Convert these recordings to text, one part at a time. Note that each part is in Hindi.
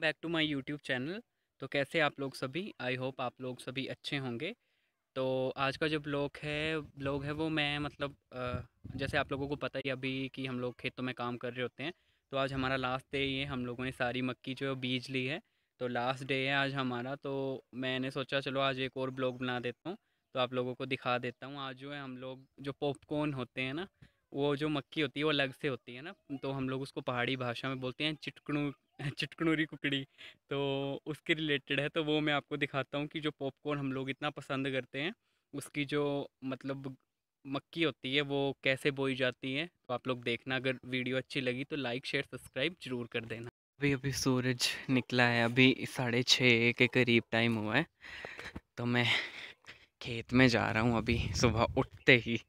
Back to my YouTube channel तो कैसे आप लोग सभी आई होप आप लोग सभी अच्छे होंगे तो आज का जो ब्लॉग है ब्लॉग है वो मैं मतलब जैसे आप लोगों को पता ही अभी कि हम लोग खेतों में काम कर रहे होते हैं तो आज हमारा लास्ट डे ही है हम लोगों ने सारी मक्की जो है बीज ली है तो लास्ट डे है आज हमारा तो मैंने सोचा चलो आज एक और ब्लॉग बना देता हूँ तो आप लोगों को दिखा देता हूँ आज जो है हम लोग जो पॉपकॉर्न होते हैं ना वो जो मक्की होती है वो अलग से होती है ना तो हम लोग उसको पहाड़ी भाषा में बोलते हैं चिटकनू चिटकनूरी कुकड़ी तो उसके रिलेटेड है तो वो मैं आपको दिखाता हूँ कि जो पॉपकॉर्न हम लोग इतना पसंद करते हैं उसकी जो मतलब मक्की होती है वो कैसे बोई जाती है तो आप लोग देखना अगर वीडियो अच्छी लगी तो लाइक शेयर सब्सक्राइब जरूर कर देना अभी अभी सूरज निकला है अभी साढ़े छः के करीब टाइम हुआ है तो मैं खेत में जा रहा हूँ अभी सुबह उठते ही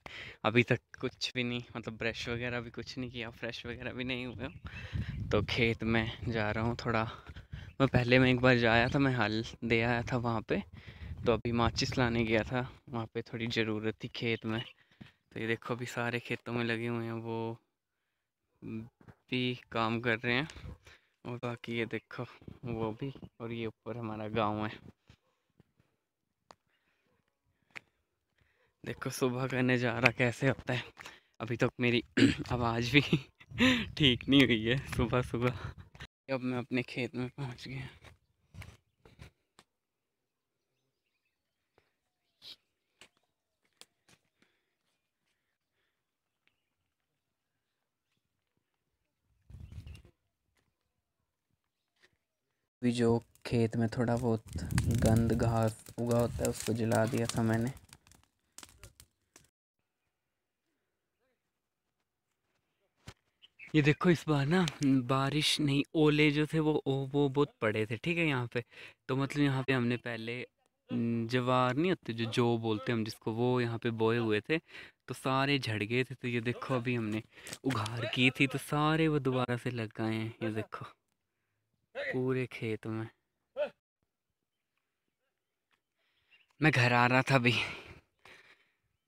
अभी तक कुछ भी नहीं मतलब ब्रश वगैरह भी कुछ नहीं किया फ्रेश वगैरह भी नहीं हुआ तो खेत में जा रहा हूँ थोड़ा मैं पहले मैं एक बार जाया था मैं हल दे आया था वहाँ पे तो अभी माचिस लाने गया था वहाँ पे थोड़ी ज़रूरत थी खेत में तो ये देखो अभी सारे खेतों में लगे हुए हैं वो भी काम कर रहे हैं और बाकी ये देखो वो भी और ये ऊपर हमारा गांव है देखो सुबह करने जा रहा कैसे होता है अभी तक तो मेरी आवाज़ भी ठीक नहीं हुई है सुबह सुबह अब मैं अपने खेत में पहुंच गया भी जो खेत में थोड़ा बहुत गंद घास उगा होता है उसको जला दिया था मैंने ये देखो इस बार ना बारिश नहीं ओले जो थे वो ओ वो बहुत पड़े थे ठीक है यहाँ पे तो मतलब यहाँ पे हमने पहले जवार नहीं होते जो जो बोलते हम जिसको वो यहाँ पे बोए हुए थे तो सारे झड़ गए थे तो ये देखो अभी हमने उघार की थी तो सारे वो दोबारा से लग गए हैं ये देखो पूरे खेत में मैं घर आ रहा था अभी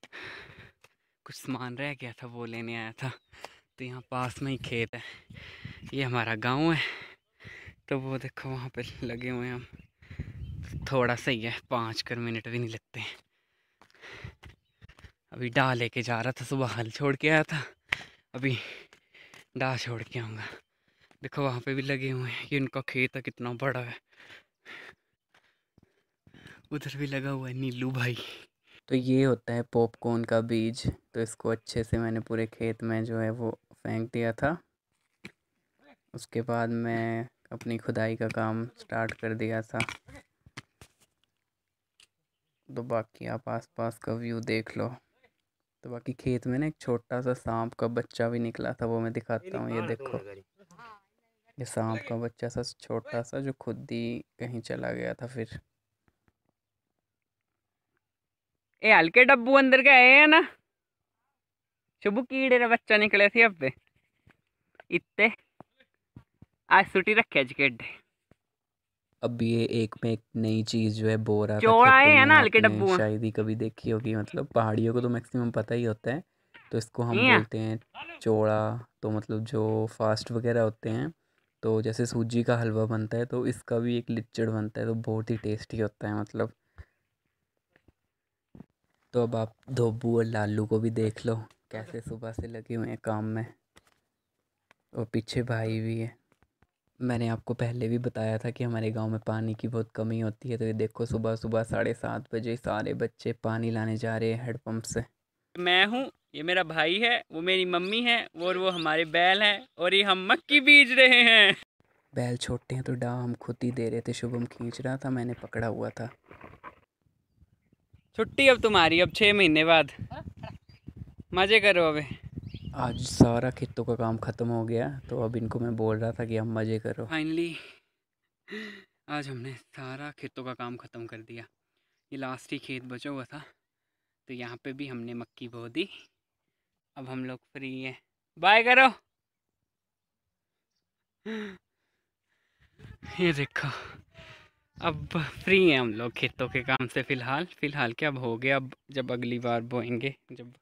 कुछ सामान रह गया था वो लेने आया था तो यहाँ पास में ही खेत है ये हमारा गांव है तो वो देखो वहाँ पे लगे हुए हैं हम थोड़ा सही है पाँच कर मिनट भी नहीं लगते अभी डा लेके जा रहा था सुबह हल छोड़ के आया था अभी डा छोड़ के आऊँगा देखो वहाँ पे भी लगे हुए हैं ये उनका खेत है कितना बड़ा है उधर भी लगा हुआ है नीलू भाई तो ये होता है पॉपकॉर्न का बीज तो इसको अच्छे से मैंने पूरे खेत में जो है वो फेंक दिया था उसके बाद मैं अपनी खुदाई का काम स्टार्ट कर दिया था तो बाकी आप आसपास का व्यू देख लो तो बाकी खेत में ना एक छोटा सा सांप का बच्चा भी निकला था वो मैं दिखाता हूँ ये देखो ये सांप का बच्चा सा छोटा सा जो खुद ही कहीं चला गया था फिर ए हल्के डब्बू अंदर का है ना शुभ कीड़े का बच्चा निकले से अब इतने आज सुटी रखे जी गेडे अब ये एक में एक नई चीज जो है बोरा चौड़ाए है ना हल्के डब्बू शायद ही कभी देखी होगी मतलब पहाड़ियों को तो मैक्सिमम पता ही होता है तो इसको हम बोलते हैं चौड़ा तो मतलब जो फास्ट वगैरह होते हैं तो जैसे सूजी का हलवा बनता है तो इसका भी एक लिचड़ बनता है तो बहुत ही टेस्टी होता है मतलब तो अब आप धोबू और लालू को भी देख लो कैसे सुबह से लगे हुए हैं काम में और पीछे भाई भी है मैंने आपको पहले भी बताया था कि हमारे गांव में पानी की बहुत कमी होती है तो ये देखो सुबह सुबह साढ़े सात बजे सारे बच्चे पानी लाने जा रहे हैं हेडपम्प से मैं हूँ ये मेरा भाई है वो मेरी मम्मी है और वो हमारे बैल हैं और ये हम मक्की बीज रहे हैं बैल छोटे हैं तो डा हम खुद ही दे रहे थे शुभम खींच रहा था मैंने पकड़ा हुआ था छुट्टी अब तुम्हारी अब छः महीने बाद हा? मज़े करो अबे आज सारा खेतों का काम ख़त्म हो गया तो अब इनको मैं बोल रहा था कि हम मज़े करो फाइनली आज हमने सारा खेतों का काम ख़त्म कर दिया ये लास्ट ही खेत बचा हुआ था तो यहाँ पे भी हमने मक्की बो दी अब हम लोग फ्री हैं बाय करो ये देखो अब फ्री हैं हम लोग खेतों के काम से फ़िलहाल फ़िलहाल क्या अब हो गया अब जब अगली बार बोएंगे जब